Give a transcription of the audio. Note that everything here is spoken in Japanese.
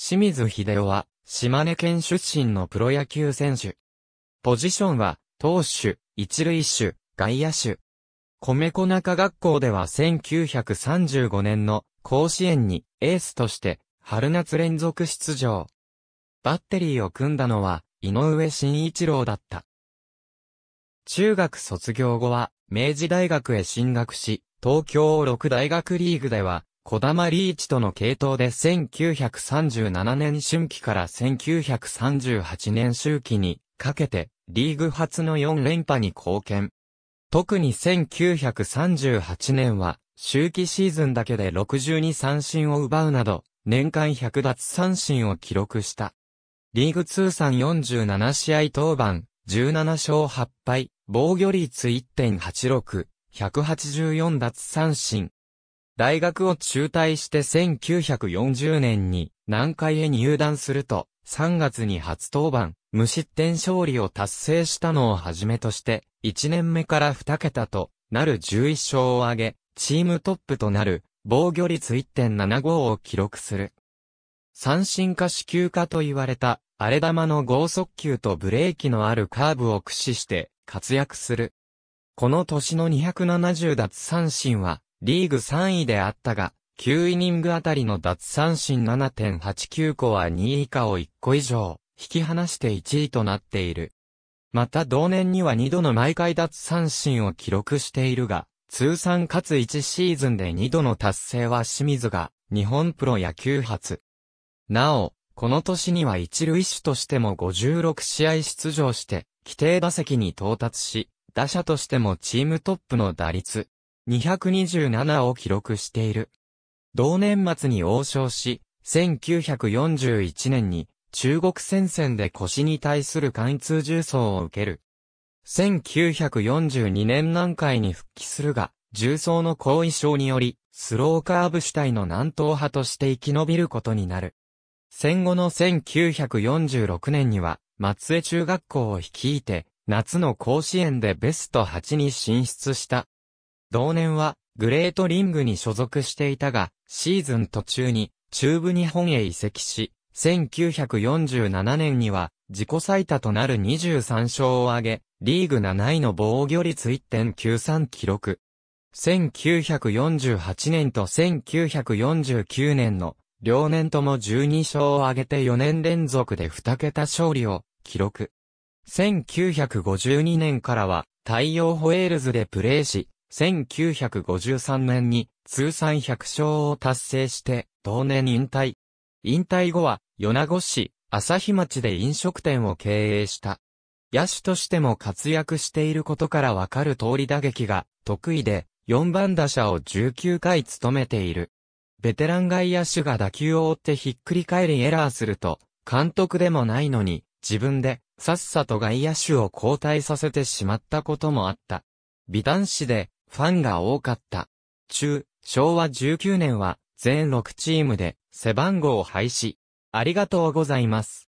清水秀夫は、島根県出身のプロ野球選手。ポジションは、投手、一塁手、外野手。米粉中学校では1935年の甲子園にエースとして春夏連続出場。バッテリーを組んだのは井上慎一郎だった。中学卒業後は明治大学へ進学し、東京六大学リーグでは小玉リーチとの系統で1937年春季から1938年秋季にかけてリーグ初の4連覇に貢献。特に1938年は秋季シーズンだけで62三振を奪うなど年間100奪三振を記録した。リーグ通算47試合登板、17勝8敗、防御率1.86、184奪三振、大学を中退して1940年に南海へ入団すると、3月に初登板、無失点勝利を達成したのをはじめとして、1年目から2桁となる11勝を挙げ、チームトップとなる防御率1.75を記録する。三振か四球かと言われた、荒れ玉の剛速球とブレーキのあるカーブを駆使して活躍する。この年の270奪三振は、リーグ3位であったが、9イニングあたりの奪三振7.89個は2位以下を1個以上、引き離して1位となっている。また同年には2度の毎回奪三振を記録しているが、通算かつ1シーズンで2度の達成は清水が、日本プロ野球初。なお、この年には一塁手としても56試合出場して、規定打席に到達し、打者としてもチームトップの打率、227を記録している。同年末に王将し、1941年に中国戦線で腰に対する貫通重装を受ける。1942年南海に復帰するが、重装の後遺症により、スローカーブ主体の南東派として生き延びることになる。戦後の1946年には、松江中学校を率いて、夏の甲子園でベスト8に進出した。同年は、グレートリングに所属していたが、シーズン途中に、中部日本へ移籍し、1947年には、自己最多となる23勝を挙げ、リーグ7位の防御率1.93記録。1948年と1949年の、両年とも12勝を挙げて4年連続で2桁勝利を記録。1952年からは、太陽ホエールズでプレーし、1953年に通算100勝を達成して、同年引退。引退後は、米子市、朝日町で飲食店を経営した。野手としても活躍していることからわかる通り打撃が得意で、4番打者を19回務めている。ベテラン外野手が打球を追ってひっくり返りエラーすると、監督でもないのに、自分で、さっさと外野手を交代させてしまったこともあった。美男子で、ファンが多かった。中、昭和19年は、全6チームで、背番号を廃止。ありがとうございます。